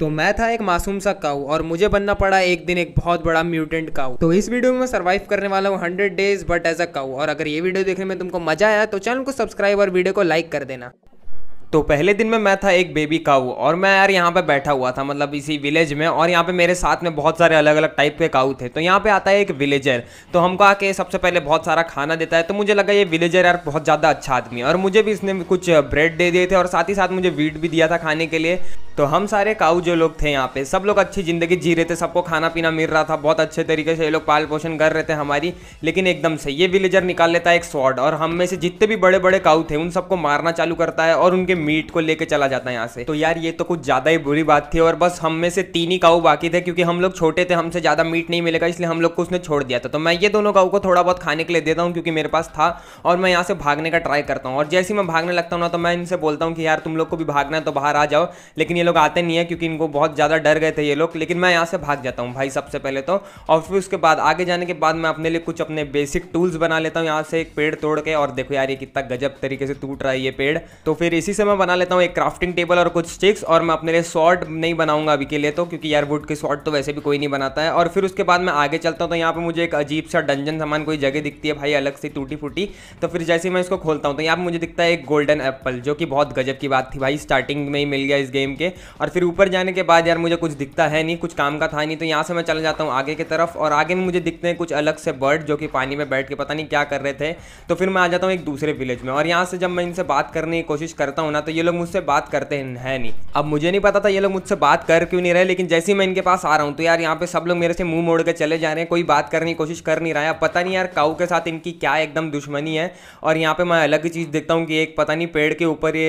तो मैं था एक मासूम सा काऊ और मुझे बनना पड़ा एक दिन एक बहुत बड़ा म्यूटेंट काऊ तो इस वीडियो में मैं सर्वाइव करने वाला हूँ hundred days but as a cow और अगर ये वीडियो देखने में तुमको मजा आया तो चैनल को सब्सक्राइब और वीडियो को लाइक कर देना तो पहले दिन में मैं था एक बेबी काऊ और मैं यार यहाँ पे बैठा हुआ था मतलब इसी विलेज में और यहाँ पे मेरे साथ में बहुत सारे अलग अलग टाइप के काऊ थे तो यहाँ पे आता है एक विलेजर तो हमको आके सबसे पहले बहुत सारा खाना देता है तो मुझे लगा ये विलेजर यार बहुत ज़्यादा अच्छा आदमी है और मुझे भी इसने कुछ ब्रेड दे दिए थे और साथ ही साथ मुझे वीट भी दिया था खाने के लिए तो हम सारे काऊ जो लोग थे यहाँ पे सब लोग अच्छी ज़िंदगी जी रहे थे सबको खाना पीना मिल रहा था बहुत अच्छे तरीके से ये लोग पाल पोषण कर रहे थे हमारी लेकिन एकदम से ये विलेजर निकाल लेता है एक स्वॉर्ड और हम में से जितने भी बड़े बड़े काऊ थे उन सबको मारना चालू करता है और उनके मीट को लेकर चला जाता है यहाँ से तो यार ये तो कुछ ज़्यादा ही बुरी बात थी और बस हम में से तीन ही काऊ बाकी थे क्योंकि हम लोग छोटे थे हमसे ज़्यादा मीट नहीं मिलेगा इसलिए हम लोग को उसने छोड़ दिया था तो मैं ये दोनों काऊ को थोड़ा बहुत खाने के लिए देता हूँ क्योंकि मेरे पास था और मैं यहाँ से भागने का ट्राई करता हूँ और जैसे ही मैं भागने लगता हूँ ना तो मैं इनसे बोलता हूँ कि यार तुम लोग को भी भागना है तो बाहर आ जाओ लेकिन ये लोग आते नहीं है क्योंकि इनको बहुत ज़्यादा डर गए थे ये लोग लेकिन मैं यहाँ से भाग जाता हूँ भाई सबसे पहले तो और फिर उसके बाद आगे जाने के बाद मैं अपने लिए कुछ अपने बेसिक टूल्स बना लेता हूँ यहाँ से एक पेड़ तोड़ के और देखो यार ये कितना गजब तरीके से टूट रहा है ये पेड़ तो फिर इसी से मैं बना लेता हूँ एक क्राफ्टिंग टेबल और कुछ स्टिक्स और मैं अपने लिए शॉर्ट नहीं बनाऊंगा अभी के लिए तो क्योंकि यार वुड के शॉर्ट तो वैसे भी कोई नहीं बनाता है और फिर उसके बाद मैं आगे चलता हूँ तो यहाँ पर मुझे एक अजीब सा डंजन सामान कोई जगह दिखती है भाई अलग से टूटी फूटी तो फिर जैसे मैं इसको खोलता हूँ तो यहाँ पर मुझे दिखता है एक गोल्डन एप्पल जो कि बहुत गजब की बात थी भाई स्टार्टिंग में ही मिल गया इस गेम के और फिर ऊपर जाने के बाद यार मुझे कुछ दिखता है नहीं कुछ काम का था नहीं तो यहाँ से मैं चला जाता हूँ आगे की तरफ और आगे में मुझे दिखते हैं कुछ अलग से बर्ड जो कि पानी में बैठ के पता नहीं क्या कर रहे थे तो फिर मैं आ जाता हूँ एक दूसरे विलेज में और यहाँ से जब मैं इनसे बात करने की कोशिश करता हूँ ना तो ये लोग मुझसे बात करते हैं नहीं अब मुझे नहीं पता था ये लोग मुझसे बात कर क्यों नहीं रहे लेकिन जैसे ही मैं इनके पास आ रहा हूँ तो यार यहाँ पे सब लोग मेरे से मुंह मोड़ के चले जा रहे हैं कोई बात करने की कोशिश कर नहीं रहा है पता नहीं यार काऊ के साथ इनकी क्या एकदम दुश्मनी है और यहाँ पे मैं अलग ही चीज़ देखता हूँ कि एक पता नहीं पेड़ के ऊपर ये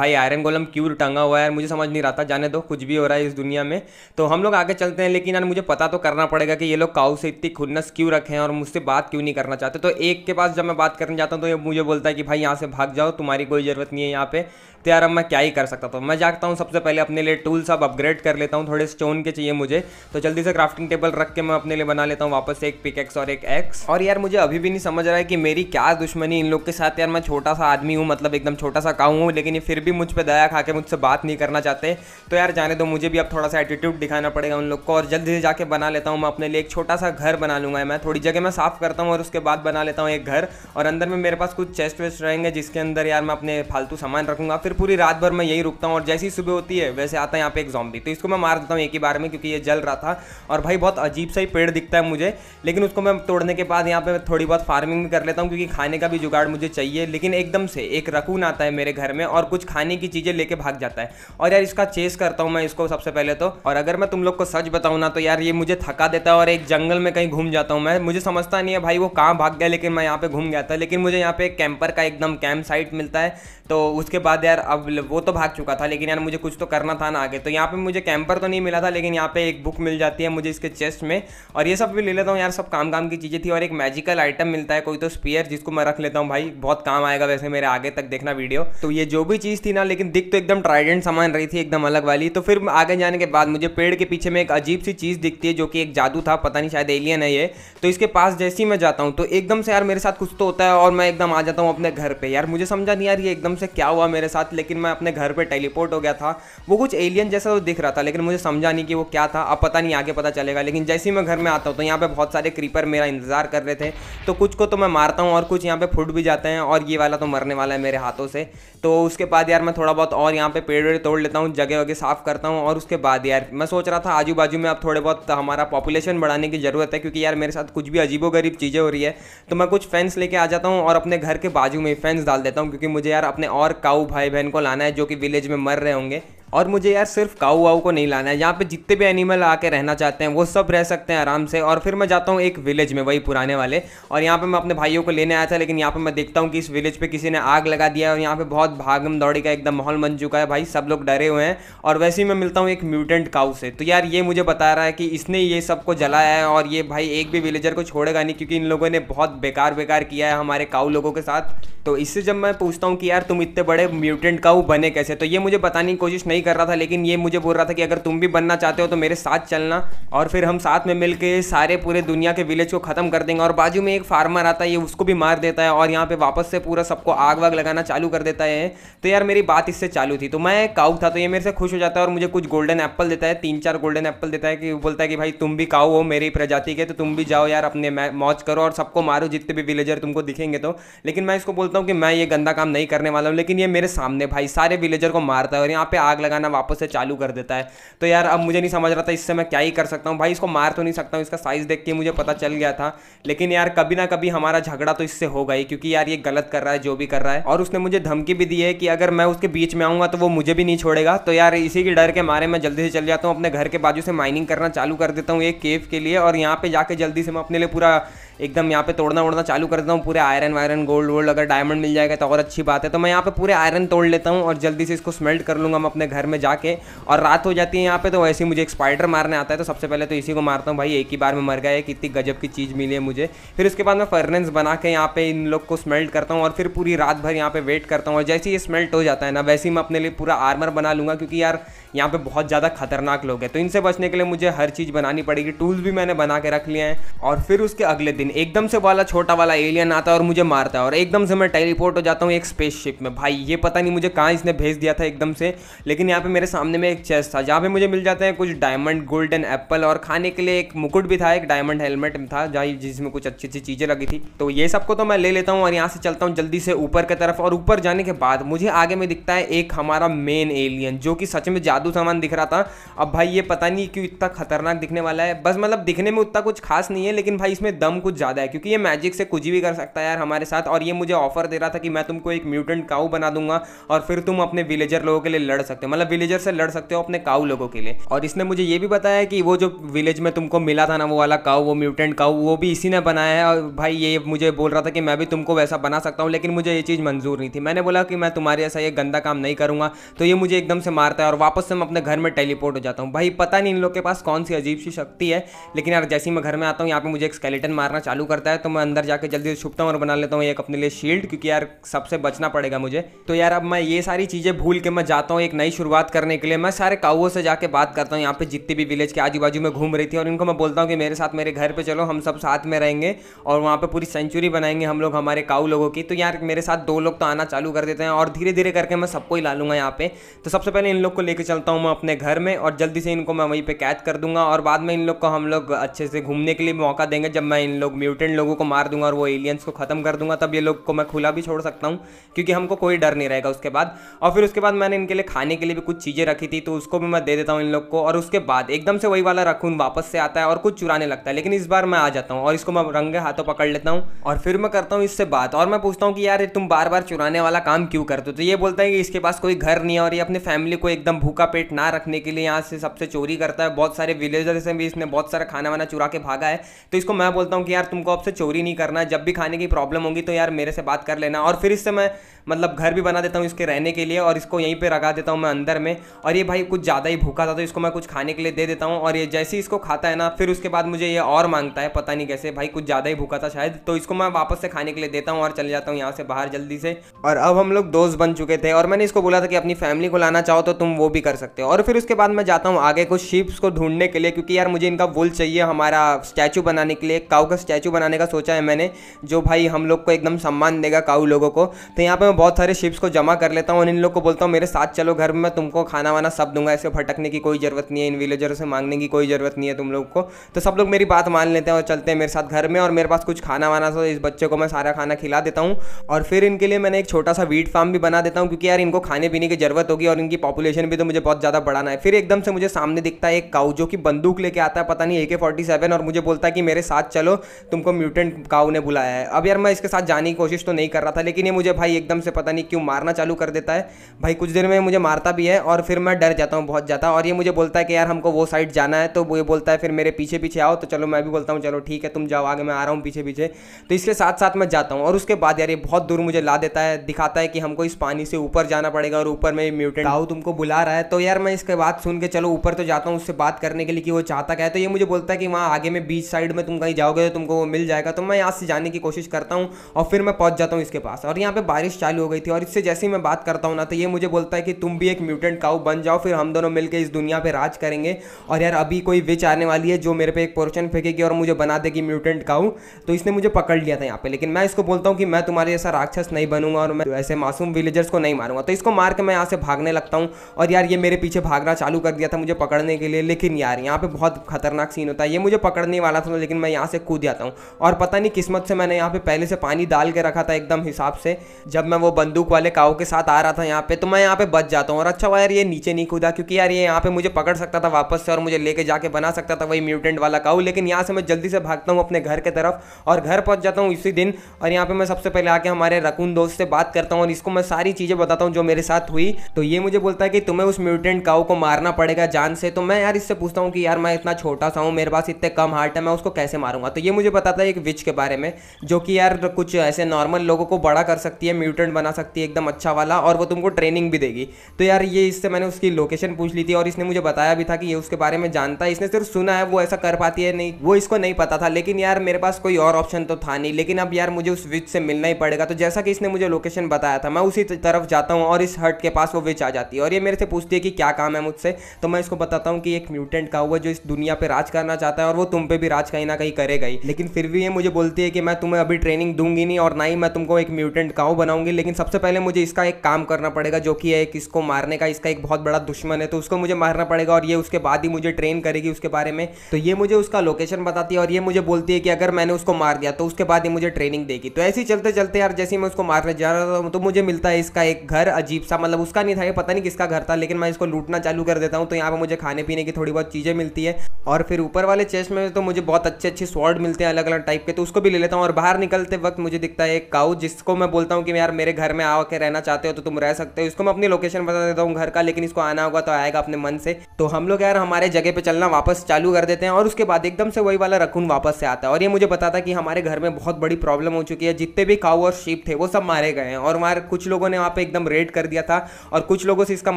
भाई आयरन गोलम क्यों टंगा हुआ है यार मुझे समझ नहीं रहा था जाने दो कुछ भी हो रहा है इस दुनिया में तो हम लोग आगे चलते हैं लेकिन यार मुझे पता तो करना पड़ेगा कि ये लोग काऊ से इतनी खुन्नस क्यों रखे हैं और मुझसे बात क्यों नहीं करना चाहते तो एक के पास जब मैं बात करने जाता हूँ तो ये मुझे बोलता है कि भाई यहाँ से भाग जाओ तुम्हारी कोई ज़रूरत नहीं है यहाँ पे तो यार अब मैं क्या ही कर सकता था मैं जाता हूँ सबसे पहले अपने लिए टूल्स अब अपग्रेड कर लेता हूँ थोड़े स्टोन के चाहिए मुझे तो जल्दी से क्राफ्टिंग टेबल रख के मैं अपने लिए बना लेता हूँ वापस से एक पिकेक्स और एक एक्स और यार मुझे अभी भी नहीं समझ रहा है कि मेरी क्या दुश्मनी इन लोग के साथ यार मैं छोटा सा आदमी हूँ मतलब एकदम छोटा सा काऊ हूँ लेकिन ये फिर भी मुझ पर दया खा के मुझसे बात नहीं करना चाहते तो यार जाने दो मुझे भी अब थोड़ा सा एटीट्यूड दिखाना पड़ेगा उन लोग को और जल्दी से जाके बना लेता हूँ मैं अपने लिए एक छोटा सा घर बना लूँगा मैं थोड़ी जगह मैं साफ़ करता हूँ और उसके बाद बना लेता हूँ एक घर और अंदर में मेरे पास कुछ चेस्ट वेस्ट रहेंगे जिसके अंदर यार मैं अपने फालतू सामान रखूँगा रुकूंगा फिर पूरी रात भर मैं यही रुकता हूँ और जैसी सुबह होती है वैसे आता है यहाँ पे एक जॉम्बी तो इसको मैं मार देता हूँ एक ही बार में क्योंकि ये जल रहा था और भाई बहुत अजीब सा ही पेड़ दिखता है मुझे लेकिन उसको मैं तोड़ने के बाद यहाँ पे थोड़ी बहुत फार्मिंग भी कर लेता हूँ क्योंकि खाने का भी जुगाड़ मुझे चाहिए लेकिन एकदम से एक रकून आता है मेरे घर में और कुछ खाने की चीज़ें लेके भाग जाता है और यार इसका चेस करता हूँ मैं इसको सबसे पहले तो और अगर मैं तुम लोग को सच बताऊँ ना तो यार ये मुझे थका देता है और एक जंगल में कहीं घूम जाता हूँ मैं मुझे समझता नहीं है भाई वो कहाँ भाग गया लेकिन मैं यहाँ पे घूम गया था लेकिन मुझे यहाँ पे कैंपर का एकदम कैंप साइट मिलता है तो उसके बाद यार अब वो तो भाग चुका था लेकिन यार मुझे कुछ तो करना था ना आगे तो यहाँ पे मुझे कैंपर तो नहीं मिला था लेकिन यहाँ पे एक बुक मिल जाती है मुझे इसके चेस्ट में और ये सब भी ले लेता हूँ यार सब काम काम की चीज़ें थी और एक मैजिकल आइटम मिलता है कोई तो स्पीयर जिसको मैं रख लेता हूँ भाई बहुत काम आएगा वैसे मेरे आगे तक देखना वीडियो तो ये जो भी चीज़ थी ना लेकिन दिख तो एकदम ट्राइडेंट सामान रही थी एकदम अलग वाली तो फिर आगे जाने के बाद मुझे पेड़ के पीछे में एक अजीब सी चीज़ दिखती है जो कि एक जादू था पता नहीं शायद एलियन है ये तो इसके पास जैसे ही मैं जाता हूँ तो एकदम से यार मेरे साथ कुछ तो होता है और मैं एकदम आ जाता हूँ अपने घर पर यार मुझे समझा नहीं यार ये एकदम से क्या हुआ मेरे साथ लेकिन मैं अपने घर पर टेलीपोर्ट हो गया था वो कुछ एलियन जैसा तो दिख रहा था लेकिन मुझे समझा नहीं कि वो क्या था अब पता नहीं आगे पता चलेगा लेकिन जैसे ही मैं घर में आता हूँ तो यहाँ पर बहुत सारे क्रीपर मेरा इंतजार कर रहे थे तो कुछ को तो मैं मारता हूँ और कुछ यहाँ पर फुट भी जाते हैं और ये वाला तो मरने वाला है मेरे हाथों से तो उसके बाद यार मैं थोड़ा बहुत और यहाँ पर पेड़ वेड़ तोड़ लेता हूँ जगह वगे साफ़ करता हूँ और उसके बाद यार मैं सोच रहा था आजू बाजू में अब थोड़े बहुत हमारा पॉपुलेशन बढ़ाने की ज़रूरत है क्योंकि यार मेरे साथ कुछ भी गरीब चीज़ें हो रही है तो मैं कुछ फैंस लेके आ जाता हूँ और अपने घर के बाजू में फैंस डाल देता हूँ क्योंकि मुझे यार अपने और काऊ भाई बहन को लाना है जो कि विलेज में मर रहे होंगे और मुझे यार सिर्फ काऊ वाऊ को नहीं लाना है यहाँ पे जितने भी एनिमल आके रहना चाहते हैं वो सब रह सकते हैं आराम से और फिर मैं जाता हूँ एक विलेज में वही पुराने वाले और यहाँ पे मैं अपने भाइयों को लेने आया था लेकिन यहाँ पे मैं देखता हूँ कि इस विलेज पे किसी ने आग लगा दिया है और यहाँ पे बहुत भागम दौड़ी का एकदम माहौल बन चुका है भाई सब लोग डरे हुए हैं और वैसे ही मैं मिलता हूँ एक म्यूटेंट काऊ से तो यार ये मुझे बता रहा है कि इसने ये सबको जलाया है और ये भाई एक भी विलेजर को छोड़ेगा नहीं क्योंकि इन लोगों ने बहुत बेकार बेकार किया है हमारे काऊ लोगों के साथ तो इससे जब मैं पूछता हूँ कि यार तुम इतने बड़े म्यूटेंट काऊ बने कैसे तो ये मुझे बताने की कोशिश नहीं नहीं कर रहा था लेकिन ये मुझे बोल रहा था कि अगर तुम भी बनना चाहते हो तो मेरे साथ चलना और फिर हम साथ में मिल सारे पूरे दुनिया के विलेज को ख़त्म कर देंगे और बाजू में एक फार्मर आता है ये उसको भी मार देता है और यहाँ पर वापस से पूरा सबको आग वाग लगाना चालू कर देता है तो यार मेरी बात इससे चालू थी तो मैं काउ था तो ये मेरे से खुश हो जाता है और मुझे कुछ गोल्डन एप्पल देता है तीन चार गोल्डन एप्पल देता है कि बोलता है कि भाई तुम भी काउ हो मेरी प्रजाति के तो तुम भी जाओ यार अपने मौज करो और सबको मारो जितने भी विलेजर तुमको दिखेंगे तो लेकिन मैं इसको बोलता हूँ कि मैं ये गंदा काम नहीं करने वाला हूँ लेकिन ये मेरे सामने भाई सारे विलेजर को मारता है और यहाँ पे आग लगाना वापस से चालू कर देता है तो यार अब मुझे नहीं समझ रहा था इससे मैं क्या ही कर सकता हूँ भाई इसको मार तो नहीं सकता हूँ इसका साइज़ देख के मुझे पता चल गया था लेकिन यार कभी ना कभी हमारा झगड़ा तो इससे होगा ही क्योंकि यार ये गलत कर रहा है जो भी कर रहा है और उसने मुझे धमकी भी दी है कि अगर मैं उसके बीच में आऊँगा तो वो मुझे भी नहीं छोड़ेगा तो यार इसी के डर के मारे मैं जल्दी से चल जाता हूँ अपने घर के बाजू से माइनिंग करना चालू कर देता हूँ एक केव के लिए और यहाँ पे जाके जल्दी से मैं अपने लिए पूरा एकदम यहाँ पे तोड़ना वोड़ना चालू कर देता हूँ पूरे आयरन वायरन गोल्ड वोल्ड अगर डायमंड मिल जाएगा तो और अच्छी बात है तो मैं यहाँ पे पूरे आयरन तोड़ लेता हूँ और जल्दी से इसको स्मेल्ट कर लूँगा मैं अपने घर में जाके और रात हो जाती है यहाँ पे तो वैसे ही मुझे एक स्पाइडर मारने आता है तो सबसे पहले तो इसी को मारता हूँ भाई एक ही बार में मर गया है कितनी गजब की चीज़ मिली है मुझे फिर उसके बाद मैं फर्नेंस बना के यहाँ पे इन लोग को स्मेल्ट करता हूँ और फिर पूरी रात भर यहाँ पे वेट करता हूँ और जैसे ही स्मेल्ट हो जाता है ना वैसे ही मैं अपने लिए पूरा आर्मर बना लूँगा क्योंकि यार यहाँ पे बहुत ज़्यादा खतरनाक लोग हैं तो इनसे बचने के लिए मुझे हर चीज़ बनानी पड़ेगी टूल्स भी मैंने बना के रख लिए हैं और फिर उसके अगले दिन लेकिन एकदम से वाला छोटा वाला एलियन आता है और मुझे मारता है और एकदम से मैं टेलीपोर्ट हो जाता हूँ एक स्पेसशिप में भाई ये पता नहीं मुझे कहाँ इसने भेज दिया था एकदम से लेकिन यहाँ पे मेरे सामने में एक चेस्ट था जहाँ पे मुझे मिल जाते हैं कुछ डायमंड गोल्डन एप्पल और खाने के लिए एक मुकुट भी था एक डायमंड हेलमेट था जहाँ जिसमें कुछ अच्छी अच्छी चीज़ें लगी थी तो ये सबको तो मैं ले लेता हूँ और यहाँ से चलता हूँ जल्दी से ऊपर की तरफ और ऊपर जाने के बाद मुझे आगे में दिखता है एक हमारा मेन एलियन जो कि सच में जादू सामान दिख रहा था अब भाई ये पता नहीं क्यों इतना खतरनाक दिखने वाला है बस मतलब दिखने में उतना कुछ खास नहीं है लेकिन भाई इसमें दम कुछ ज़्यादा है क्योंकि ये मैजिक से कुछ भी कर सकता है यार हमारे साथ और ये मुझे ऑफर दे रहा था कि मैं तुमको एक म्यूटेंट काऊ बना दूंगा और फिर तुम अपने विलेजर लोगों के लिए लड़ सकते हो मतलब विलेजर से लड़ सकते हो अपने काऊ लोगों के लिए और इसने मुझे ये भी बताया कि वो जो विलेज में तुमको मिला था ना वो वाला काऊ वो म्यूटेंट काऊ वो भी इसी ने बनाया है और भाई ये मुझे बोल रहा था कि मैं भी तुमको वैसा बना सकता हूँ लेकिन मुझे ये चीज़ मंजूर नहीं थी मैंने बोला कि मैं तुम्हारे ऐसा ये गंदा काम नहीं करूँगा तो ये मुझे एकदम से मारता है और वापस से मैं अपने घर में टेलीपोर्ट हो जाता हूँ भाई पता नहीं इन लोग के पास कौन सी अजीब सी शक्ति है लेकिन यार जैसे ही मैं घर में आता हूँ यहाँ पे मुझे एक स्केलेटन मारना चालू करता है तो मैं अंदर जाके जल्दी से छुपता हूँ और बना लेता हूँ एक अपने लिए शील्ड क्योंकि यार सबसे बचना पड़ेगा मुझे तो यार अब मैं ये सारी चीज़ें भूल के मैं जाता हूँ एक नई शुरुआत करने के लिए मैं सारे काउओं से जाके बात करता हूँ यहाँ पे जितनी भी विलेज के आजू बाजू में घूम रही थी और इनको मैं बोलता हूँ कि मेरे साथ मेरे घर पर चलो हम सब साथ में रहेंगे और वहाँ पर पूरी सेंचुरी बनाएंगे हम लोग हमारे काऊ लोगों की तो यार मेरे साथ दो लोग तो आना चालू कर देते हैं और धीरे धीरे करके मैं सबको ही ला लूँगा यहाँ पे तो सबसे पहले इन लोग को लेकर चलता हूँ मैं अपने घर में और जल्दी से इनको मैं वहीं पर कैद कर दूंगा और बाद में इन लोग को हम लोग अच्छे से घूमने के लिए मौका देंगे जब मैं इन लोग म्यूटेंट लोगों को मार दूंगा और वो एलियंस को ख़त्म कर दूंगा तब ये लोग को मैं खुला भी छोड़ सकता हूँ क्योंकि हमको कोई डर नहीं रहेगा उसके बाद और फिर उसके बाद मैंने इनके लिए खाने के लिए भी कुछ चीज़ें रखी थी तो उसको भी मैं दे देता हूँ इन लोग को और उसके बाद एकदम से वही वाला रखून वापस से आता है और कुछ चुराने लगता है लेकिन इस बार मैं आ जाता हूँ और इसको मैं रंगे हाथों पकड़ लेता हूँ और फिर मैं करता हूँ इससे बात और मैं पूछता हूँ कि यार तुम बार बार चुराने वाला काम क्यों करते हो तो ये बोलता है कि इसके पास कोई घर नहीं है और ये अपने फैमिली को एकदम भूखा पेट ना रखने के लिए यहाँ से सबसे चोरी करता है बहुत सारे विलेजर से भी इसने बहुत सारा खाना वाना चुरा के भागा है तो इसको मैं बोलता हूँ कि यार तुमको आपसे चोरी नहीं करना जब भी खाने की प्रॉब्लम होगी तो यार मेरे से बात कर लेना और फिर इससे मैं मतलब घर भी बना देता हूँ इसके रहने के लिए और इसको यहीं पर रखा देता हूँ मैं अंदर में और ये भाई कुछ ज़्यादा ही भूखा था तो इसको मैं कुछ खाने के लिए दे देता हूँ और ये जैसे ही इसको खाता है ना फिर उसके बाद मुझे ये और मांगता है पता नहीं कैसे भाई कुछ ज़्यादा ही भूखा था शायद तो इसको मैं वापस से खाने के लिए देता हूँ और चले जाता हूँ यहाँ से बाहर जल्दी से और अब हम लोग दोस्त बन चुके थे और मैंने इसको बोला था कि अपनी फैमिली को लाना चाहो तो तुम वो भी कर सकते हो और फिर उसके बाद मैं जाता हूँ आगे कुछ शिप्स को ढूंढने के लिए क्योंकि यार मुझे इनका वुल चाहिए हमारा स्टैचू बनाने के लिए काउ का स्टैचू बनाने का सोचा है मैंने जो भाई हम लोग को एकदम सम्मान देगा काऊ लोगों को तो यहाँ पर मैं बहुत सारे शिप्स को जमा कर लेता हूँ और इन लोग को बोलता हूँ मेरे साथ चलो घर में तुमको खाना वाना सब दूंगा ऐसे भटकने की कोई ज़रूरत नहीं है इन विलेजरों से मांगने की कोई ज़रूरत नहीं है तुम लोग को तो सब लोग मेरी बात मान लेते हैं और चलते हैं मेरे साथ घर में और मेरे पास कुछ खाना वाना तो इस बच्चे को मैं सारा खाना खिला देता हूँ और फिर इनके लिए मैंने एक छोटा सा वीट फार्म भी बना देता हूँ क्योंकि यार इनको खाने पीने की ज़रूरत होगी और इनकी पॉपुलेशन भी तो मुझे बहुत ज़्यादा बढ़ाना है फिर एकदम से मुझे सामने दिखता है एक काऊ जो कि बंदूक लेके आता है पता नहीं ए के फोर्टी सेवन और मुझे बोलता है कि मेरे साथ चलो तुमको म्यूटेंट काउ ने बुलाया है अब यार मैं इसके साथ जाने की कोशिश तो नहीं कर रहा था लेकिन ये मुझे भाई एकदम से पता नहीं क्यों मारना चालू कर देता है भाई कुछ देर में मुझे मारता भी है और फिर मैं डर जाता हूँ बहुत ज़्यादा और ये मुझे बोलता है कि यार हमको वो साइड जाना है तो ये बोलता है फिर मेरे पीछे पीछे आओ तो चलो मैं भी बोलता हूँ चलो ठीक है तुम जाओ आगे मैं आ रहा हूँ पीछे पीछे तो इसके साथ साथ मैं जाता हूँ और उसके बाद यार ये बहुत दूर मुझे ला देता है दिखाता है कि हमको इस पानी से ऊपर जाना पड़ेगा और ऊपर में म्यूटेंट आओ तुमको बुला रहा है तो यार मैं इसके बाद सुन के चलो ऊपर तो जाता हूँ उससे बात करने के लिए कि वो चाहता क्या है तो ये मुझे बोलता है कि वहाँ आगे में बीच साइड में तुम कहीं जाओगे तो तुम को वो मिल जाएगा तो मैं यहाँ से जाने की कोशिश करता हूँ और फिर मैं पहुँच जाता हूँ इसके पास और यहाँ पर बारिश चालू हो गई थी और इससे जैसे ही मैं बात करता हूँ ना तो ये मुझे बोलता है कि तुम भी एक म्यूटेंट काउ बन जाओ फिर हम दोनों मिलकर इस दुनिया पर राज करेंगे और यार अभी कोई विच आने वाली है जो मेरे पे एक पोर्शन फेंकेगी और मुझे बना देगी म्यूटेंट काउ तो इसने मुझे पकड़ लिया था यहाँ पे लेकिन मैं इसको बोलता हूँ कि मैं तुम्हारे जैसा राक्षस नहीं बनूंगा और मैं ऐसे मासूम विलेजर्स को नहीं मारूंगा तो इसको मार के मैं यहाँ से भागने लगता हूँ और यार ये मेरे पीछे भागना चालू कर दिया था मुझे पकड़ने के लिए लेकिन यार यहाँ पे बहुत खतरनाक सीन होता है ये मुझे पकड़ने वाला था लेकिन मैं यहाँ से कूद गया जाता हूँ और पता नहीं किस्मत से मैंने यहाँ पे पहले से पानी डाल के रखा था एकदम हिसाब से जब मैं वो बंदूक वाले काओ के साथ आ रहा था यहाँ पे तो मैं यहाँ पे बच जाता हूँ और अच्छा हुआ यार ये नीचे नहीं कूदा क्योंकि यार ये यहाँ पे मुझे पकड़ सकता था वापस से और मुझे लेके जाके बना सकता था वही म्यूटेंट वाला काऊ लेकिन यहाँ से मैं जल्दी से भागता हूँ अपने घर के तरफ और घर पहुँच जाता हूँ इसी दिन और यहाँ पे मैं सबसे पहले आके हमारे रकून दोस्त से बात करता हूँ और इसको मैं सारी चीज़ें बताता हूँ जो मेरे साथ हुई तो ये मुझे बोलता है कि तुम्हें उस म्यूटेंट काऊ को मारना पड़ेगा जान से तो मैं यार इससे पूछता हूँ कि यार मैं इतना छोटा सा हूँ मेरे पास इतने कम हार्ट है मैं उसको कैसे मारूंगा तो ये मुझे मुझे पता था एक विच के बारे में जो कि यार कुछ ऐसे नॉर्मल लोगों को बड़ा कर सकती है म्यूटेंट बना सकती है एकदम अच्छा वाला और वो तुमको ट्रेनिंग भी देगी तो यार ये इससे मैंने उसकी लोकेशन पूछ ली थी और इसने मुझे बताया भी था कि ये उसके बारे में जानता है इसने सिर्फ सुना है वो ऐसा कर पाती है नहीं वो इसको नहीं पता था लेकिन यार मेरे पास कोई और ऑप्शन तो था नहीं लेकिन अब यार मुझे उस विच से मिलना ही पड़ेगा तो जैसा कि इसने मुझे लोकेशन बताया था मैं उसी तरफ जाता हूँ और इस हट के पास वो विच आ जाती है और ये मेरे से पूछती है कि क्या काम है मुझसे तो मैं इसको बताता हूँ कि एक म्यूटेंट का हुआ जो इस दुनिया पर राज करना चाहता है और वो तुम पे भी राज कहीं ना कहीं करेगा ही लेकिन फिर भी ये मुझे बोलती है कि मैं तुम्हें अभी ट्रेनिंग दूंगी नहीं और ना ही मैं तुमको एक म्यूटेंट काउ बनाऊंगी लेकिन सबसे पहले मुझे इसका एक काम करना पड़ेगा जो कि है इसको मारने का इसका एक बहुत बड़ा दुश्मन है तो उसको मुझे मारना पड़ेगा और ये उसके बाद ही मुझे ट्रेन करेगी उसके बारे में तो ये मुझे उसका लोकेशन बताती है और ये मुझे बोलती है कि अगर मैंने उसको मार दिया तो उसके बाद ही मुझे ट्रेनिंग देगी तो ऐसे ही चलते चलते यार जैसे ही मैं उसको मारने जा रहा था तो मुझे मिलता है इसका एक घर अजीब सा मतलब उसका नहीं था ये पता नहीं किसका घर था लेकिन मैं इसको लूटना चालू कर देता हूँ तो यहाँ पर मुझे खाने पीने की थोड़ी बहुत चीज़ें मिलती है और फिर ऊपर वाले चेस्ट में तो मुझे बहुत अच्छे अच्छे स्वॉर्ड मिलते हैं हैं अलग अलग टाइप के तो उसको भी ले लेता हूँ और बाहर निकलते वक्त मुझे दिखता है एक काउ जिसको मैं बोलता हूँ कि यार मेरे घर में आके रहना चाहते हो तो तुम रह सकते हो इसको मैं अपनी लोकेशन बता देता हूँ घर का लेकिन इसको आना होगा तो आएगा अपने मन से तो हम लोग यार हमारे जगह पर चलना वापस चालू कर देते हैं और उसके बाद एकदम से वही वाला रखून वापस से आता है और ये मुझे बताता कि हमारे घर में बहुत बड़ी प्रॉब्लम हो चुकी है जितने भी काउ और शीप थे वो सब मारे गए हैं और वहाँ कुछ लोगों ने वहाँ पर एकदम रेड कर दिया था और कुछ लोगों से इसका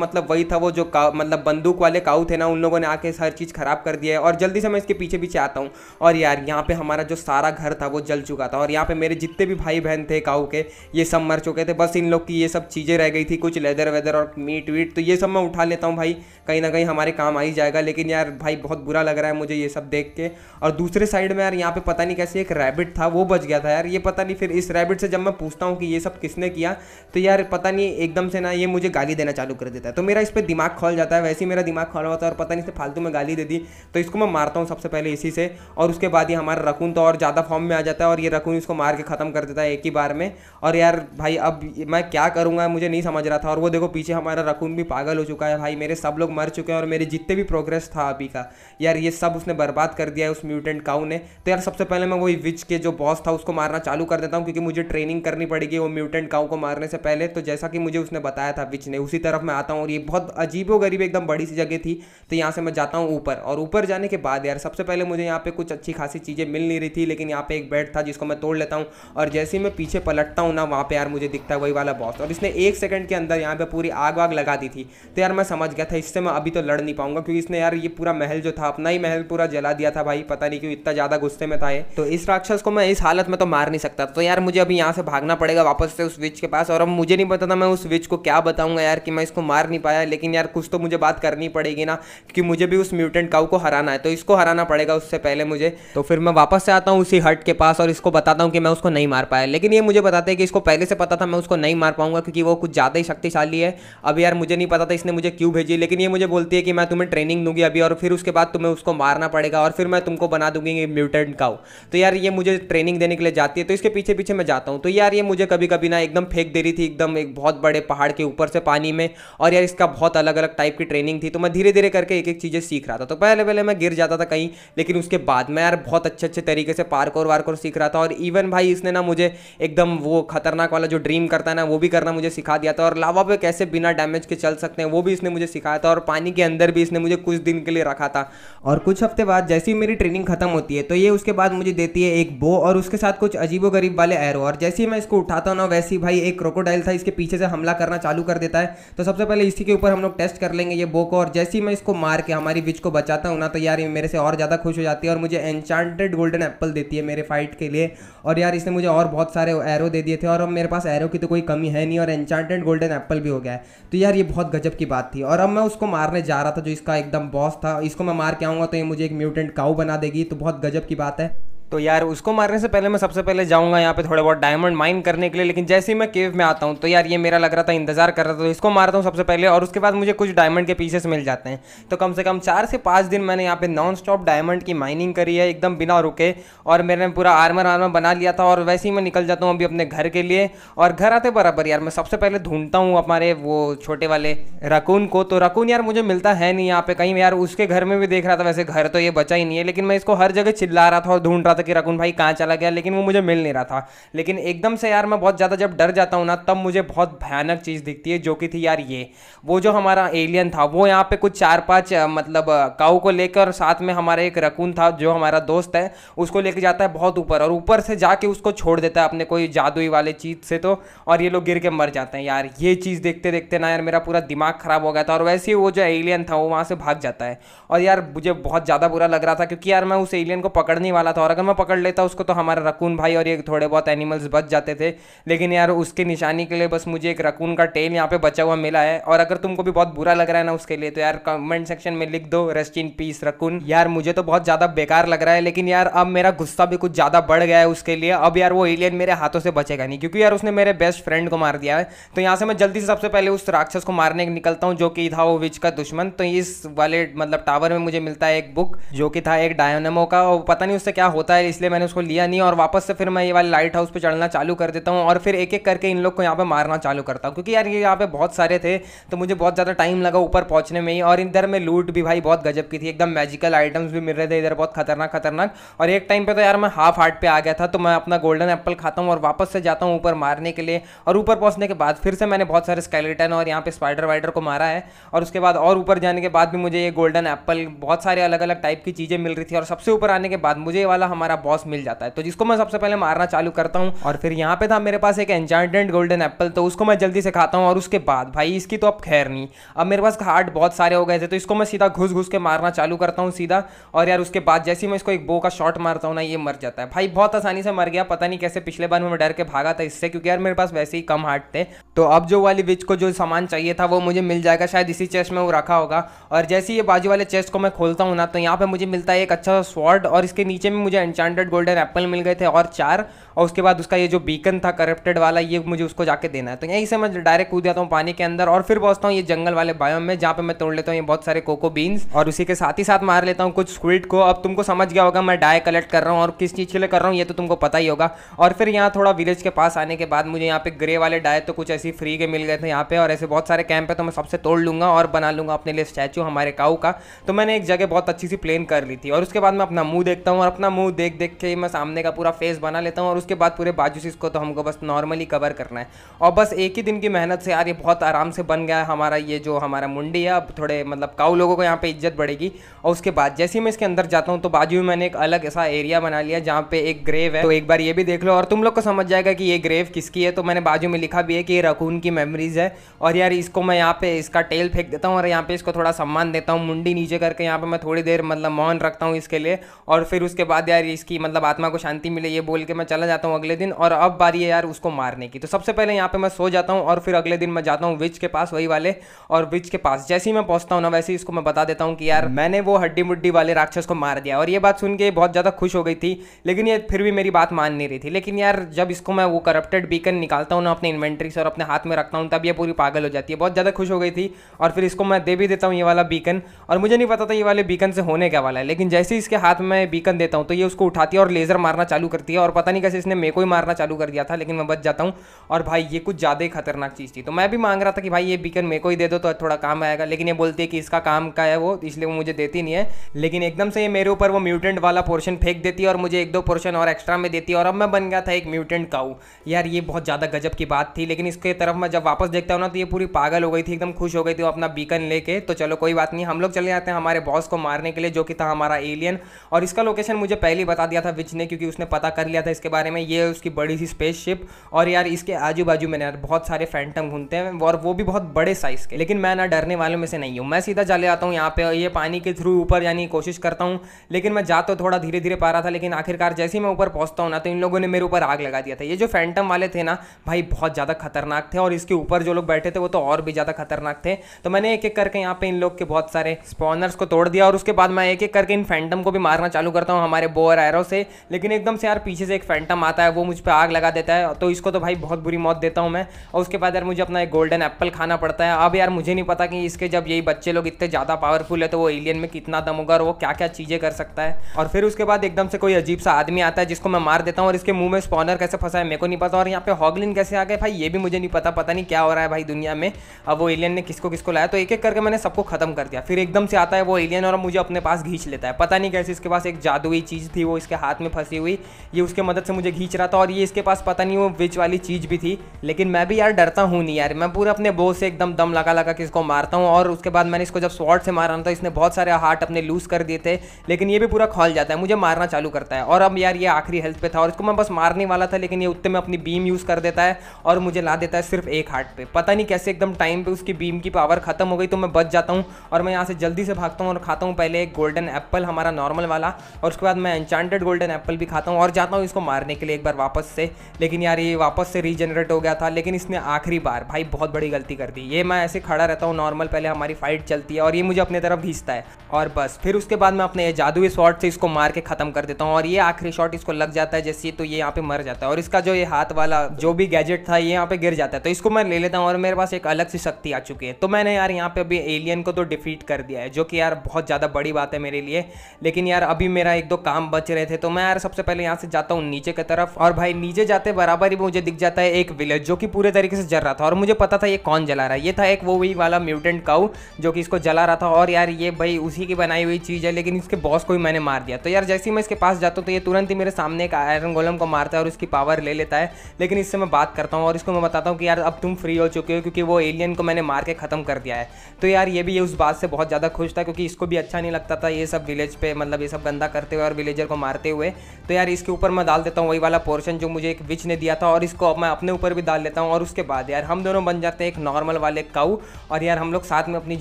मतलब वही था वो जो मतलब बंदूक वाले काउ थे ना उन लोगों ने आके हर चीज़ खराब कर दिया है और जल्दी से मैं इसके पीछे पीछे आता हूँ और यार यहाँ पे हमारे हमारा जो सारा घर था वो जल चुका था और यहाँ पे मेरे जितने भी भाई बहन थे काऊ के ये सब मर चुके थे बस इन लोग की ये सब चीज़ें रह गई थी कुछ लेदर वेदर और मीट वीट तो ये सब मैं उठा लेता हूँ भाई कहीं ना कहीं हमारे काम आ ही जाएगा लेकिन यार भाई बहुत बुरा लग रहा है मुझे ये सब देख के और दूसरे साइड में यार यहाँ पे पता नहीं कैसे एक रैबिट था वो बच गया था यार ये पता नहीं फिर इस रैबिट से जब मैं पूछता हूँ कि ये सब किसने किया तो यार पता नहीं एकदम से ना ये मुझे गाली देना चालू कर देता है तो मेरा इस पर दिमाग खोल जाता है वैसे ही मेरा दिमाग खोल हुआ था और पता नहीं इसे फालतू में गाली दे दी तो इसको मैं मारता हूँ सबसे पहले इसी से और उसके बाद ही हमारा रखो रकून तो और ज़्यादा फॉर्म में आ जाता है और ये रकून इसको मार के ख़त्म कर देता है एक ही बार में और यार भाई अब मैं क्या करूँगा मुझे नहीं समझ रहा था और वो देखो पीछे हमारा रकून भी पागल हो चुका है भाई मेरे सब लोग मर चुके हैं और मेरे जितने भी प्रोग्रेस था अभी का यार ये सब उसने बर्बाद कर दिया है उस म्यूटेंट काउ ने तो यार सबसे पहले मैं वही विच के जो बॉस था उसको मारना चालू कर देता हूँ क्योंकि मुझे ट्रेनिंग करनी पड़ेगी वो म्यूटेंट काउ को मारने से पहले तो जैसा कि मुझे उसने बताया था विच ने उसी तरफ मैं आता हूँ और ये बहुत अजीबो गरीब एकदम बड़ी सी जगह थी तो यहाँ से मैं जाता हूँ ऊपर और ऊपर जाने के बाद यार सबसे पहले मुझे यहाँ पे कुछ अच्छी खासी चीज़ें मिल नहीं रही थी लेकिन यहाँ पे एक बेड था जिसको मैं तोड़ लेता हूँ और जैसे ही मैं पीछे पलटता हूँ ना वहाँ पे यार मुझे दिखता है वही वाला बॉस और इसने एक सेकंड के अंदर यहाँ पे पूरी आग वाग लगा दी थी तो यार मैं समझ गया था इससे मैं अभी तो लड़ नहीं पाऊंगा क्योंकि इसने यार ये पूरा महल जो था अपना ही महल पूरा जला दिया था भाई पता नहीं क्यों इतना ज़्यादा गुस्से में था ये तो इस राक्षस को मैं इस हालत में तो मार नहीं सकता तो यार मुझे अभी यहाँ से भागना पड़ेगा वापस से उस विच के पास और अब मुझे नहीं पता था मैं उस विच को क्या बताऊंगा यार कि मैं इसको मार नहीं पाया लेकिन यार कुछ तो मुझे बात करनी पड़ेगी ना कि मुझे भी उस म्यूटेंट काउ को हराना है तो इसको हराना पड़ेगा उससे पहले मुझे तो फिर मैं वापस पास से आता हूँ उसी हट के पास और इसको बताता हूँ कि मैं उसको नहीं मार पाया लेकिन ये मुझे बताते हैं कि इसको पहले से पता था मैं उसको नहीं मार पाऊंगा क्योंकि वो कुछ ज़्यादा ही शक्तिशाली है अब यार मुझे नहीं पता था इसने मुझे क्यों भेजी लेकिन ये मुझे बोलती है कि मैं तुम्हें ट्रेनिंग दूंगी अभी और फिर उसके बाद तुम्हें उसको मारना पड़ेगा और फिर मैं तुमको बना दूंगी म्यूटेंट का तो यार ये मुझे ट्रेनिंग देने के लिए जाती है तो इसके पीछे पीछे मैं जाता हूँ तो यार ये मुझे कभी कभी ना एकदम फेंक दे रही थी एकदम एक बहुत बड़े पहाड़ के ऊपर से पानी में और यार इसका बहुत अलग अलग टाइप की ट्रेनिंग थी तो मैं धीरे धीरे करके एक एक चीज़ें सीख रहा था तो पहले पहले मैं गिर जाता था कहीं लेकिन उसके बाद मैं यार बहुत अच्छे अच्छे तरीके से पार्कोर वार्कोर सीख रहा था और इवन भाई इसने ना मुझे एकदम वो खतरनाक वाला जो ड्रीम करता है ना वो भी करना मुझे सिखा दिया था और लावा पे कैसे बिना डैमेज के चल सकते हैं वो भी इसने मुझे सिखाया था और पानी के अंदर भी इसने मुझे कुछ दिन के लिए रखा था और कुछ हफ्ते बाद जैसे ही मेरी ट्रेनिंग खत्म होती है तो ये उसके बाद मुझे देती है एक बो और उसके साथ कुछ गरीब वाले एरो और जैसे ही मैं इसको उठाता हूँ ना वैसे ही भाई एक क्रोकोडाइल था इसके पीछे से हमला करना चालू कर देता है तो सबसे पहले इसी के ऊपर हम लोग टेस्ट कर लेंगे ये बो को और जैसे ही मैं इसको मार के हमारी विच को बचाता हूँ ना तो यार मेरे से और ज़्यादा खुश हो जाती है और मुझे एनचांटेड गोल्डन गोल्डन एप्पल देती है मेरे फाइट के लिए और यार इसने मुझे और बहुत सारे एरो दे दिए थे और अब मेरे पास एरो की तो कोई कमी है नहीं और एनचांटेड गोल्डन एप्पल भी हो गया है तो यार ये बहुत गजब की बात थी और अब मैं उसको मारने जा रहा था जो इसका एकदम बॉस था इसको मैं मार के आऊँगा तो ये मुझे एक म्यूटेंट काऊ बना देगी तो बहुत गजब की बात है तो यार उसको मारने से पहले मैं सबसे पहले जाऊंगा यहाँ पे थोड़े बहुत डायमंड माइन करने के लिए लेकिन जैसे ही मैं केव में आता हूँ तो यार ये मेरा लग रहा था इंतजार कर रहा था तो इसको मारता हूँ सबसे पहले और उसके बाद मुझे कुछ डायमंड के पीसेस मिल जाते हैं तो कम से कम चार से पाँच दिन मैंने यहाँ पे नॉन स्टॉप डायमंड की माइनिंग करी है एकदम बिना रुके और मैंने पूरा आर्मर आर्मर बना लिया था और वैसे ही मैं निकल जाता हूँ अभी अपने घर के लिए और घर आते बराबर यार मैं सबसे पहले ढूंढता हूँ हमारे वो छोटे वाले रकून को तो रकून यार मुझे मिलता है नहीं यहाँ पे कहीं यार उसके घर में भी देख रहा था वैसे घर तो ये बचा ही नहीं है लेकिन मैं इसको हर जगह चिल्ला रहा था और ढूंढ रहा था था कि रकुन भाई कहाँ चला गया लेकिन वो मुझे मिल नहीं रहा था लेकिन एकदम से यार मैं बहुत ज़्यादा जब डर जाता हूँ ना तब मुझे बहुत भयानक चीज़ दिखती है जो कि थी यार ये वो जो हमारा एलियन था वो यहाँ पे कुछ चार पाँच मतलब काऊ को लेकर साथ में हमारा एक रकून था जो हमारा दोस्त है उसको लेके जाता है बहुत ऊपर और ऊपर से जाके उसको छोड़ देता है अपने कोई जादुई वाले चीज़ से तो और ये लोग गिर के मर जाते हैं यार ये चीज़ देखते देखते ना यार मेरा पूरा दिमाग ख़राब हो गया था और वैसे ही वो जो एलियन था वो वहाँ से भाग जाता है और यार मुझे बहुत ज़्यादा बुरा लग रहा था क्योंकि यार मैं उस एलियन को पकड़ने वाला था और अगर मैं में पकड़ लेता उसको तो हमारा रकून भाई और ये थोड़े बहुत एनिमल्स बच जाते थे लेकिन यार उसके निशानी के लिए बस मुझे एक रकून का टेल यहाँ पे बचा हुआ मिला है और अगर तुमको भी बहुत बुरा लग रहा है ना उसके लिए तो यार कमेंट सेक्शन में लिख दो रेस्ट इन पीस रकून यार मुझे तो बहुत ज़्यादा बेकार लग रहा है लेकिन यार अब मेरा गुस्सा भी कुछ ज़्यादा बढ़ गया है उसके लिए अब यार वो एलियन मेरे हाथों से बचेगा नहीं क्योंकि यार उसने मेरे बेस्ट फ्रेंड को मार दिया है तो यहाँ से मैं जल्दी से सबसे पहले उस राक्षस को मारने निकलता हूँ जो कि था वो विच का दुश्मन तो इस वाले मतलब टावर में मुझे मिलता है एक बुक जो कि था एक डायनमो का और पता नहीं उससे क्या होता होता है इसलिए मैंने उसको लिया नहीं और वापस से फिर मैं ये वाले लाइट हाउस पर चढ़ना चालू कर देता हूँ और फिर एक एक करके इन लोग को यहाँ पर मारना चालू करता हूँ क्योंकि यार ये यहाँ पे बहुत सारे थे तो मुझे बहुत ज़्यादा टाइम लगा ऊपर पहुँचने में ही और इधर में लूट भी भाई बहुत गजब की थी एकदम मैजिकल आइटम्स भी मिल रहे थे इधर बहुत खतरनाक खतरनाक और एक टाइम पर तो यार मैं हाफ हार्ट पर आ गया था तो मैं अपना गोल्डन एप्पल खाता हूँ और वापस से जाता हूँ ऊपर मारने के लिए और ऊपर पहुँचने के बाद फिर से मैंने बहुत सारे स्केलेटन और यहाँ पर स्पाइडर वाइडर को मारा है और उसके बाद और ऊपर जाने के बाद भी मुझे ये गोल्डन एप्पल बहुत सारे अलग अलग टाइप की चीज़ें मिल रही थी और सबसे ऊपर आने के बाद मुझे ये वाला हमारा बॉस मिल जाता है तो जिसको मैं सबसे पहले मारना चालू करता हूँ और फिर यहाँ पे था मेरे पास एक एंचार्टेड गोल्डन एप्पल तो उसको मैं जल्दी से खाता हूँ और उसके बाद भाई इसकी तो अब खैर नहीं अब मेरे पास हार्ट बहुत सारे हो गए थे तो इसको मैं सीधा घुस घुस के मारना चालू करता हूँ सीधा और यार उसके बाद जैसे ही मैं इसको एक बो का शॉट मारता हूँ ना ये मर जाता है भाई बहुत आसानी से मर गया पता नहीं कैसे पिछले बार मैं डर के भागा था इससे क्योंकि यार मेरे पास वैसे ही कम हार्ट थे तो अब जो वाली विच को जो सामान चाहिए था वो मुझे मिल जाएगा शायद इसी चेस्ट में वो रखा होगा और जैसे ही ये बाजू वाले चेस्ट को मैं खोलता हूँ ना तो यहाँ पे मुझे मिलता है एक अच्छा स्वॉर्ड और इसके नीचे में मुझे एनचांटेड गोल्डन एप्पल मिल गए थे और चार और उसके बाद उसका ये जो बीकन था करप्टेड वाला ये मुझे उसको जाके देना है तो यहीं से मैं डायरेक्ट कूद जाता हूँ पानी के अंदर और फिर पहुंचता हूँ ये जंगल वाले बायोम में जहाँ पे मैं तोड़ लेता हूँ ये बहुत सारे कोको बीन्स और उसी के साथ ही साथ मार लेता हूँ कुछ स्क्विड को अब तुमको समझ गया होगा मैं डाय कलेक्ट कर रहा हूँ और किस चीज़ के लिए कर रहा हूँ ये तो तुमको पता ही होगा और फिर यहाँ थोड़ा विलेज के पास आने के बाद मुझे यहाँ पे ग्रे वाले डाय तो कुछ ऐसी फ्री के मिल गए थे यहाँ पे और ऐसे बहुत सारे कैंप है तो मैं सबसे तोड़ लूँगा और बना लूँगा अपने लिए स्टैचू हमारे काऊ का तो मैंने एक जगह बहुत अच्छी सी प्लेन कर ली थी और उसके बाद मैं अपना मुँह देखता हूँ और अपना मुँह देख देख के मैं सामने का पूरा फेस बना लेता हूँ और उसके बाद पूरे बाजू से इसको तो हमको बस नॉर्मली कवर करना है और बस एक ही दिन की मेहनत से यार ये बहुत आराम से बन गया है हमारा ये जो हमारा मुंडी है अब थोड़े मतलब काऊ लोगों को यहाँ पर इज्जत बढ़ेगी और उसके बाद जैसे ही मैं इसके अंदर जाता हूँ तो बाजू में मैंने एक अलग ऐसा एरिया बना लिया जहाँ पे एक ग्रेव है तो एक बार ये भी देख लो और तुम लोग को समझ जाएगा कि ये ग्रेव किसकी है तो मैंने बाजू में लिखा भी है कि ये रकून की मेमरीज है और यार इसको मैं यहाँ पे इसका टेल फेंक देता हूँ और यहाँ पे इसको थोड़ा सम्मान देता हूँ मुंडी नीचे करके यहाँ पे मैं थोड़ी देर मतलब मौन रखता हूँ इसके लिए और फिर उसके बाद यार इसकी मतलब आत्मा को शांति मिले ये बोल के मैं चला जाता हूँ अगले दिन और अब बारी है यार उसको मारने की तो सबसे पहले यहाँ पे मैं सो जाता हूँ और फिर अगले दिन मैं जाता हूँ विच के पास वही वाले और विच के पास जैसे ही मैं पहुँचता हूँ ना वैसे ही इसको मैं बता देता हूँ कि यार मैंने वो हड्डी मुड्डी वाले राक्षस को मार दिया और ये बात सुन के बहुत ज़्यादा खुश हो गई थी लेकिन ये फिर भी मेरी बात मान नहीं रही थी लेकिन यार जब इसको मैं वो करप्टेड बीकन निकालता हूँ ना अपने इन्वेंट्री से और अपने हाथ में रखता हूँ तब ये पूरी पागल हो जाती है बहुत ज़्यादा खुश हो गई थी और फिर इसको मैं दे भी देता हूँ ये वाला बीकन और मुझे नहीं पता था ये वाले बीकन से होने क्या वाला है लेकिन जैसे ही इसके हाथ में बीकन देता हूँ तो ये उसको उसको उठाती है और लेज़र मारना चालू करती है और पता नहीं कैसे इसने मेरे को ही मारना चालू कर दिया था लेकिन मैं बच जाता हूँ और भाई ये कुछ ज़्यादा ही खतरनाक चीज़ थी तो मैं भी मांग रहा था कि भाई ये बीकन मेरे को ही दे दो तो थोड़ा काम आएगा लेकिन ये बोलती है कि इसका काम का है वो इसलिए वो मुझे देती नहीं है लेकिन एकदम से ये मेरे ऊपर वो म्यूटेंट वाला पोर्शन फेंक देती है और मुझे एक दो पोर्शन और एक्स्ट्रा में देती है और अब मैं बन गया था एक म्यूटेंट काऊ यार ये बहुत ज़्यादा गजब की बात थी लेकिन इसके तरफ मैं जब वापस देखता हूँ ना तो ये पूरी पागल हो गई थी एकदम खुश हो गई थी अपना बीकन लेके तो चलो कोई बात नहीं हम लोग चले जाते हैं हमारे बॉस को मारने के लिए जो कि था हमारा एलियन और इसका लोकेशन मुझे पहले बता दिया था विच ने क्योंकि उसने पता कर लिया था इसके बारे में ये उसकी बड़ी सी स्पेसशिप और यार इसके आजू बाजू में यार बहुत सारे फैंटम घूमते हैं और वो भी बहुत बड़े साइज़ के लेकिन मैं ना डरने वालों में से नहीं हूँ मैं सीधा चले जाता हूँ यहाँ पे ये पानी के थ्रू ऊपर यानी कोशिश करता हूँ लेकिन मैं जा तो थोड़ा धीरे धीरे पा रहा था लेकिन आखिरकार जैसे ही मैं ऊपर पहुंचता हूँ ना तो इन लोगों ने मेरे ऊपर आग लगा दिया था ये जो फैंटम वाले थे ना भाई बहुत ज़्यादा खतरनाक थे और इसके ऊपर जो लोग बैठे थे वो तो और भी ज़्यादा खतरनाक थे तो मैंने एक एक करके यहाँ पे इन लोग के बहुत सारे स्पॉनर्स को तोड़ दिया और उसके बाद मैं एक एक करके इन फैंटम को भी मारना चालू करता हूँ हमारे बोअर एरो से लेकिन एकदम से यार पीछे से एक फैंटम आता है वो मुझ पर आग लगा देता है तो इसको तो भाई बहुत बुरी मौत देता हूँ मैं और उसके बाद यार मुझे अपना एक गोल्डन एप्पल खाना पड़ता है अब यार मुझे नहीं पता कि इसके जब यही बच्चे लोग इतने ज़्यादा पावरफुल है तो वो एलियन में कितना दम होगा और वो क्या क्या चीज़ें कर सकता है और फिर उसके बाद एकदम से कोई अजीब सा आदमी आता है जिसको मैं मार देता हूँ और इसके मुंह में स्पॉनर कैसे फंसा है मेरे को नहीं पता और यहाँ पे हॉगलिन कैसे आ गए भाई ये भी मुझे नहीं पता पता नहीं क्या हो रहा है भाई दुनिया में अब वो एलियन ने किसको किसको लाया तो एक एक करके मैंने सबको खत्म कर दिया फिर एकदम से आता है वो एलियन और मुझे अपने पास घींच लेता है पता नहीं कैसे इसके पास एक जादुई चीज़ थी वो इसके हाथ में फंसी हुई ये उसके मदद से मुझे खींच रहा था और ये इसके पास पता नहीं वो विच वाली चीज़ भी थी लेकिन मैं भी यार डरता हूँ नहीं यार मैं पूरा अपने बोझ से एकदम दम लगा लगा के इसको मारता हूँ और उसके बाद मैंने इसको जब स्वॉट से मारा था तो इसने बहुत सारे हार्ट अपने लूज़ कर दिए थे लेकिन ये भी पूरा खोल जाता है मुझे मारना चालू करता है और अब यार ये आखिरी हेल्थ पे था और इसको मैं बस मारने वाला था लेकिन ये उत्ते में अपनी बीम यूज़ कर देता है और मुझे ला देता है सिर्फ एक हार्ट पे पता नहीं कैसे एकदम टाइम पर उसकी बीम की पावर खत्म हो गई तो मैं बच जाता हूँ और मैं यहाँ से जल्दी से भागता हूँ और खाता हूँ पहले एक गोल्डन एप्पल हमारा नॉर्मल वाला और उसके बाद मैं एनचांटेड गोल्डन एप्पल भी खाता हूँ और जाता हूँ इसको मारने के लिए एक बार वापस से लेकिन यार ये वापस से रीजनरेट हो गया था लेकिन इसने आखिरी बार भाई बहुत बड़ी गलती कर दी ये मैं ऐसे खड़ा रहता हूँ नॉर्मल पहले हमारी फाइट चलती है और ये मुझे अपने तरफ घींचता है और बस फिर उसके बाद मैं अपने जादुई शॉट से इसको मार के ख़त्म कर देता हूँ और ये आखिरी शॉट इसको लग जाता है जैसे तो ये यहाँ पे मर जाता है और इसका जो ये हाथ वाला जो भी गैजेट था ये यहाँ पे गिर जाता है तो इसको मैं ले लेता हूँ और मेरे पास एक अलग सी शक्ति आ चुकी है तो मैंने यार यहाँ पे अभी एलियन को तो डिफीट कर दिया है जो कि यार बहुत ज़्यादा बड़ी बात है मेरे लिए लेकिन यार अभी मेरा एक दो काम बच बच रहे थे तो मैं यार सबसे पहले यहाँ से जाता हूँ नीचे की तरफ और भाई नीचे जाते बराबर ही मुझे दिख जाता है एक विलेज जो कि पूरे तरीके से जल रहा था और मुझे पता था ये कौन जला रहा है ये था एक वो वही वाला म्यूटेंट काउ जो कि इसको जला रहा था और यार ये भाई उसी की बनाई हुई चीज़ है लेकिन इसके बॉस को ही मैंने मार दिया तो यार जैसे ही मैं इसके पास जाता हूँ तो ये तुरंत ही मेरे सामने एक आयरन गोलम को मारता है और उसकी पावर ले लेता है लेकिन इससे मैं बात करता हूँ और इसको मैं बताता हूँ कि यार अब तुम फ्री हो चुके हो क्योंकि वो एलियन को मैंने मार के ख़त्म कर दिया है तो यार ये भी ये उस बात से बहुत ज़्यादा खुश था क्योंकि इसको भी अच्छा नहीं लगता था ये सब विलेज पे मतलब ये सब गंदा करते हुए और विलेजर को मारते हुए तो यार इसके ऊपर मैं डाल देता हूँ वही वाला पोर्शन जो मुझे एक विच ने दिया था और इसको अब मैं अपने ऊपर भी डाल लेता हूँ और उसके बाद यार हम दोनों बन जाते हैं एक नॉर्मल वाले काऊ और यार हम लोग साथ में अपनी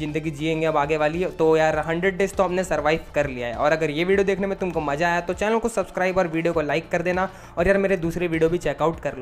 ज़िंदगी जियेंगे अब आगे वाली तो यार हंड्रेड डेज तो हमने सर्वाइव कर लिया है और अगर ये वीडियो देखने में तुमको मज़ा आया तो चैनल को सब्सक्राइब और वीडियो को लाइक कर देना और यार मेरे दूसरे वीडियो भी चेकआउट कर लो